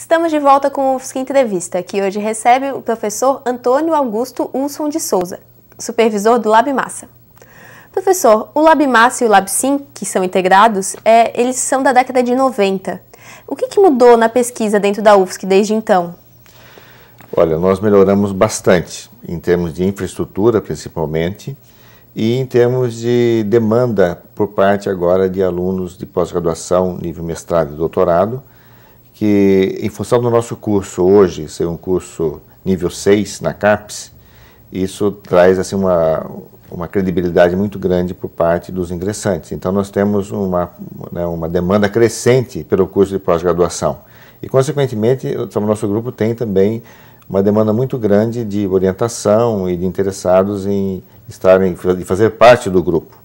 Estamos de volta com o UFSC Entrevista, que hoje recebe o professor Antônio Augusto Wilson de Souza, supervisor do Lab Massa. Professor, o Lab Massa e o Lab Sim, que são integrados, é, eles são da década de 90. O que, que mudou na pesquisa dentro da UFSC desde então? Olha, nós melhoramos bastante em termos de infraestrutura, principalmente, e em termos de demanda por parte agora de alunos de pós-graduação, nível mestrado e doutorado, que, em função do nosso curso hoje ser um curso nível 6 na CAPES, isso traz assim, uma, uma credibilidade muito grande por parte dos ingressantes. Então, nós temos uma, né, uma demanda crescente pelo curso de pós-graduação. E, consequentemente, o nosso grupo tem também uma demanda muito grande de orientação e de interessados em estarem, de fazer parte do grupo.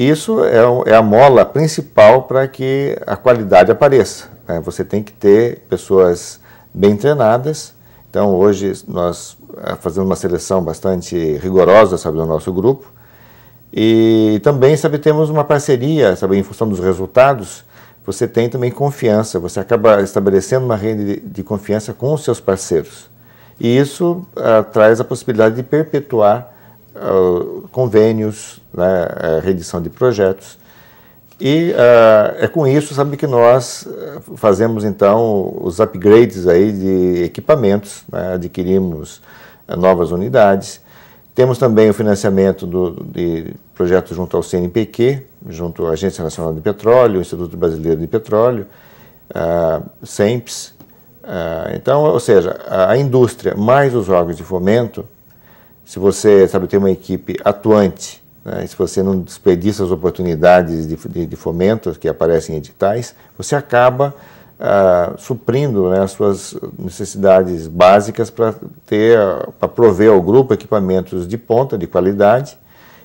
Isso é, é, a mola principal para que a qualidade apareça. Né? Você tem que ter pessoas bem treinadas. Então, hoje, nós eh, fazemos uma seleção bastante rigorosa sobre o nosso grupo. E também, sabe, temos uma parceria, sabe, em função dos resultados, você tem também confiança, você acaba estabelecendo uma rede de confiança com os seus parceiros. E isso eh, traz a possibilidade de perpetuar uh, convênios, né, eh, redição de projetos. E uh, é com isso, sabe, que nós ah, fazemos então os upgrades aí de equipamentos, né? adquirimos uh, novas unidades. Temos também o financiamento do, de projetos junto ao CNPq, junto à Agência Nacional de Petróleo, Instituto Brasileiro de Petróleo, uh, SEMPS. Uh, então, ou seja, a indústria mais os órgãos de fomento se você sabe ter uma equipe atuante, né, se você não desperdiça as oportunidades de, de, de fomento que aparecem em editais, você acaba ah, suprindo né, as suas necessidades básicas para ter, para prover ao grupo equipamentos de ponta, de qualidade,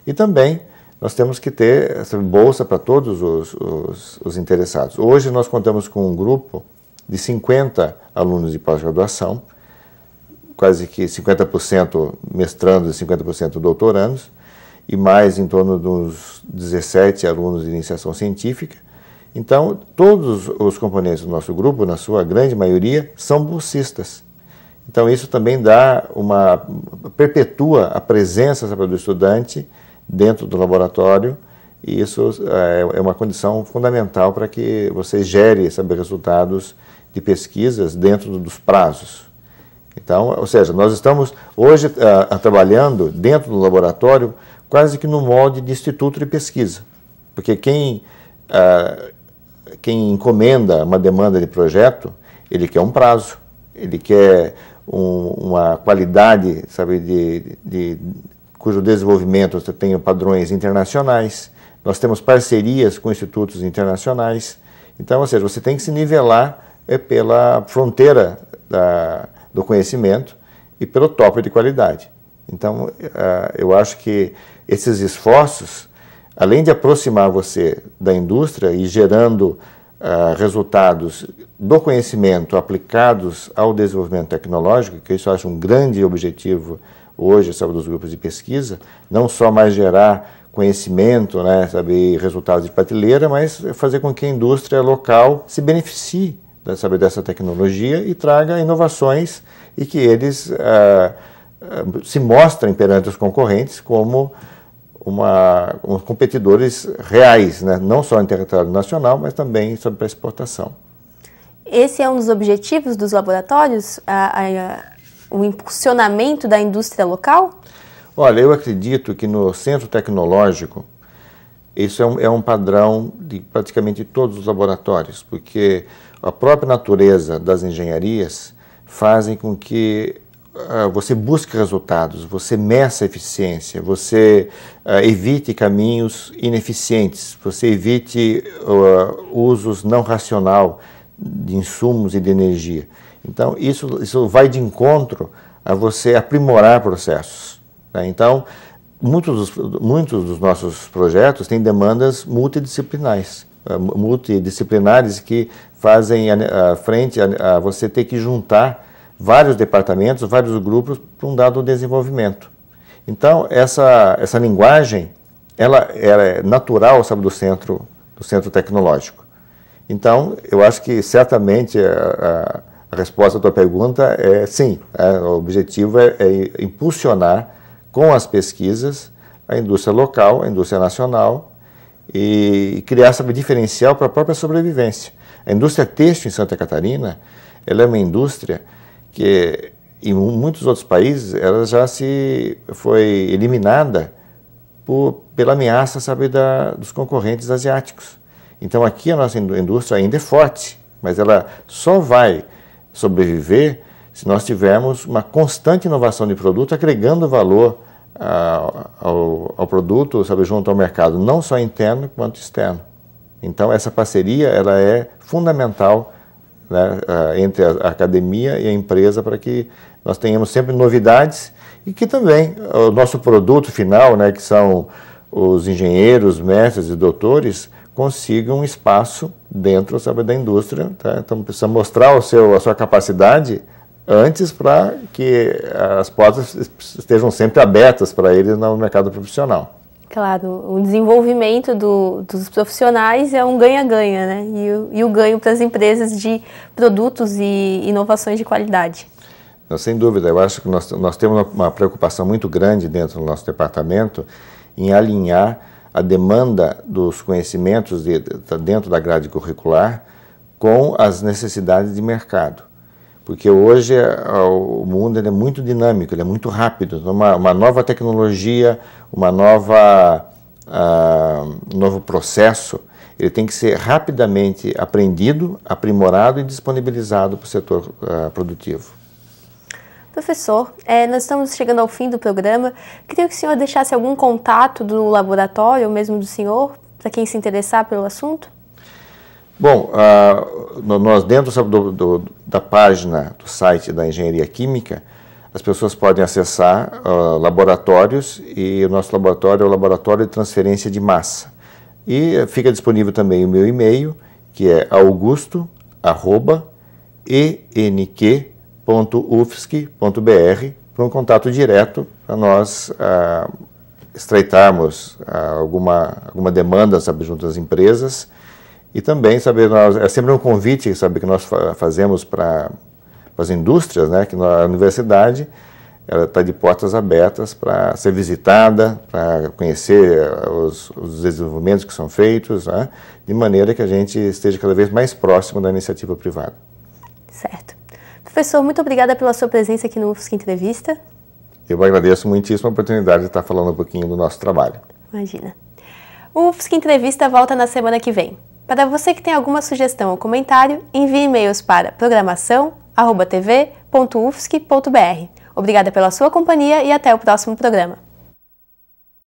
e também nós temos que ter essa bolsa para todos os, os, os interessados. Hoje nós contamos com um grupo de 50 alunos de pós-graduação, quase que 50% mestrandos e 50% doutorandos, e mais em torno dos 17 alunos de iniciação científica. Então, todos os componentes do nosso grupo, na sua grande maioria, são bolsistas. Então, isso também dá uma. perpetua a presença sabe, do estudante dentro do laboratório, e isso é, é uma condição fundamental para que você gere sabe, resultados de pesquisas dentro dos prazos. Então, ou seja, nós estamos hoje ah, ah, trabalhando dentro do laboratório quase que no molde de instituto de pesquisa, porque quem, ah, quem encomenda uma demanda de projeto, ele quer um prazo, ele quer um, uma qualidade, sabe, de, de, cujo desenvolvimento você tenha padrões internacionais. Nós temos parcerias com institutos internacionais. Então, ou seja, você tem que se nivelar é, pela fronteira da do conhecimento e pelo topo de qualidade. Então, eh, eu acho que esses esforços, além de aproximar você da indústria e gerando eh, resultados do conhecimento aplicados ao desenvolvimento tecnológico, que isso eu acho um grande objetivo hoje sabe, dos grupos de pesquisa, não só mais gerar conhecimento né, sabe, resultados de prateleira, mas fazer com que a indústria local se beneficie né, saber dessa tecnologia e traga inovações e que eles eh, eh, se mostrem perante os concorrentes como uma, um, competidores reais, né? não só em território nacional, mas também sobre a exportação. Esse é um dos objetivos dos laboratórios, a, a, o impulsionamento da indústria local? Olha, eu acredito que no centro tecnológico, isso é um, é um padrão de praticamente todos os laboratórios, porque a própria natureza das engenharias fazem com que ah, você busque resultados, você meça a eficiência, você uh, evite caminhos ineficientes, você evite uh, usos não racional de insumos e de energia. Então, isso, isso vai de encontro a você aprimorar processos. Né? Então, muitos dos, muitos dos nossos projetos têm demandas multidisciplinares. Eh, multidisciplinares que fazem a, frente a, você ter que juntar vários departamentos, vários grupos para um dado desenvolvimento. Então, essa, essa linguagem, ela, é natural, sabe, do centro, do centro tecnológico. Então, eu acho que certamente a, a resposta à tua pergunta é sim. É, o objetivo é, é impulsionar com as pesquisas a indústria local, a indústria nacional, e criar essa diferencial para a própria sobrevivência. A indústria têxtil em Santa Catarina, ela é uma indústria que em muitos outros países ela já se foi eliminada por, pela ameaça, sabe, da, dos concorrentes asiáticos. Então aqui a nossa indústria ainda é forte, mas ela só vai sobreviver se nós tivermos uma constante inovação de produto agregando valor ao, ao, produto, sabe, junto ao mercado, não só interno quanto externo. Então, essa parceria ela é fundamental né, entre a academia e a empresa para que nós tenhamos sempre novidades e que também o nosso produto final, né, que são os engenheiros, mestres e doutores, consigam espaço dentro sabe, da indústria. Tá? Então, precisa mostrar o seu, a sua capacidade antes para que as portas estejam sempre abertas para eles no mercado profissional. Claro, o desenvolvimento do, dos profissionais é um ganha-ganha, né? E o, e o ganho para as empresas de produtos e inovações de qualidade. Não, sem dúvida, eu acho que nós, nós temos uma preocupação muito grande dentro do nosso departamento em alinhar a demanda dos conhecimentos de, dentro da grade curricular com as necessidades de mercado porque hoje o mundo é muito dinâmico, é muito rápido. Então, uma, uma nova tecnologia, uma nova uh, novo processo, ele tem que ser rapidamente aprendido, aprimorado e disponibilizado para o setor uh, produtivo. Professor, é, nós estamos chegando ao fim do programa. Queria que o senhor deixasse algum contato do laboratório, ou mesmo do senhor, para quem se interessar pelo assunto. Bom, uh, nós dentro do, do, da página do site da Engenharia Química, as pessoas podem acessar uh, laboratórios e o nosso laboratório é o Laboratório de Transferência de Massa. E fica disponível também o meu e-mail, que é augusto.enq.ufsc.br, para um contato direto, para nós uh, estreitarmos uh, alguma, alguma demanda, sabe, junto às empresas e também, sabe, nós, é sempre um convite, sabe, que nós fazemos para as indústrias, né, que a universidade ela está de portas abertas para ser visitada, para conhecer eh, os, os, desenvolvimentos que são feitos, né, de maneira que a gente esteja cada vez mais próximo da iniciativa privada. Certo. Professor, muito obrigada pela sua presença aqui no UFSC Entrevista. Eu agradeço muitíssimo a oportunidade de estar falando um pouquinho do nosso trabalho. Imagina. O UFSC Entrevista volta na semana que vem. Para é você que tem alguma sugestão ou comentário, envie e-mails para programação@tv.ufsc.br. Obrigada pela sua companhia e até o próximo programa.